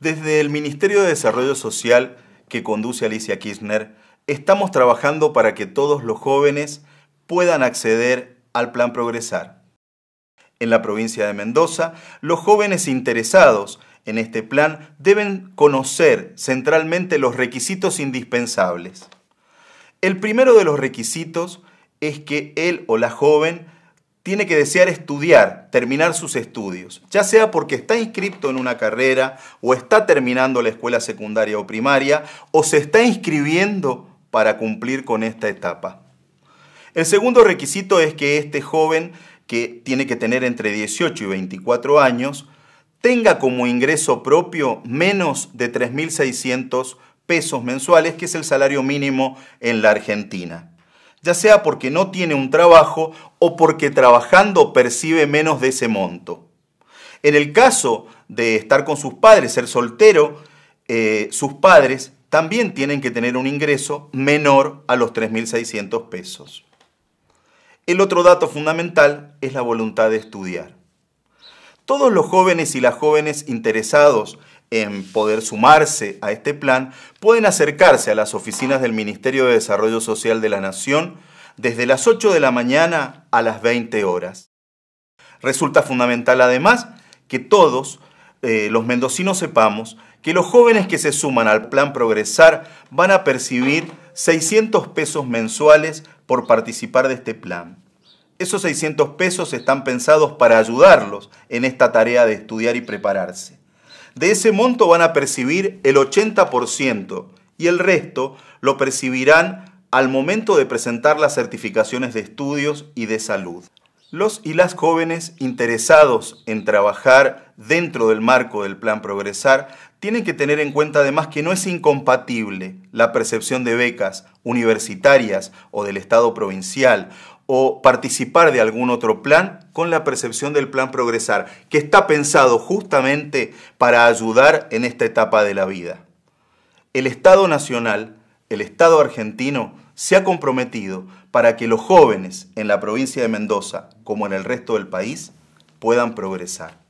Desde el Ministerio de Desarrollo Social que conduce Alicia Kirchner, estamos trabajando para que todos los jóvenes puedan acceder al Plan Progresar. En la provincia de Mendoza, los jóvenes interesados en este plan deben conocer centralmente los requisitos indispensables. El primero de los requisitos es que él o la joven tiene que desear estudiar, terminar sus estudios, ya sea porque está inscrito en una carrera o está terminando la escuela secundaria o primaria o se está inscribiendo para cumplir con esta etapa. El segundo requisito es que este joven, que tiene que tener entre 18 y 24 años, tenga como ingreso propio menos de 3.600 pesos mensuales, que es el salario mínimo en la Argentina ya sea porque no tiene un trabajo o porque trabajando percibe menos de ese monto. En el caso de estar con sus padres, ser soltero, eh, sus padres también tienen que tener un ingreso menor a los 3.600 pesos. El otro dato fundamental es la voluntad de estudiar. Todos los jóvenes y las jóvenes interesados en poder sumarse a este plan pueden acercarse a las oficinas del Ministerio de Desarrollo Social de la Nación desde las 8 de la mañana a las 20 horas. Resulta fundamental además que todos eh, los mendocinos sepamos que los jóvenes que se suman al plan Progresar van a percibir 600 pesos mensuales por participar de este plan. Esos 600 pesos están pensados para ayudarlos en esta tarea de estudiar y prepararse. De ese monto van a percibir el 80% y el resto lo percibirán al momento de presentar las certificaciones de estudios y de salud. Los y las jóvenes interesados en trabajar dentro del marco del plan Progresar tienen que tener en cuenta además que no es incompatible la percepción de becas universitarias o del Estado provincial o participar de algún otro plan con la percepción del plan progresar, que está pensado justamente para ayudar en esta etapa de la vida. El Estado Nacional, el Estado argentino, se ha comprometido para que los jóvenes en la provincia de Mendoza, como en el resto del país, puedan progresar.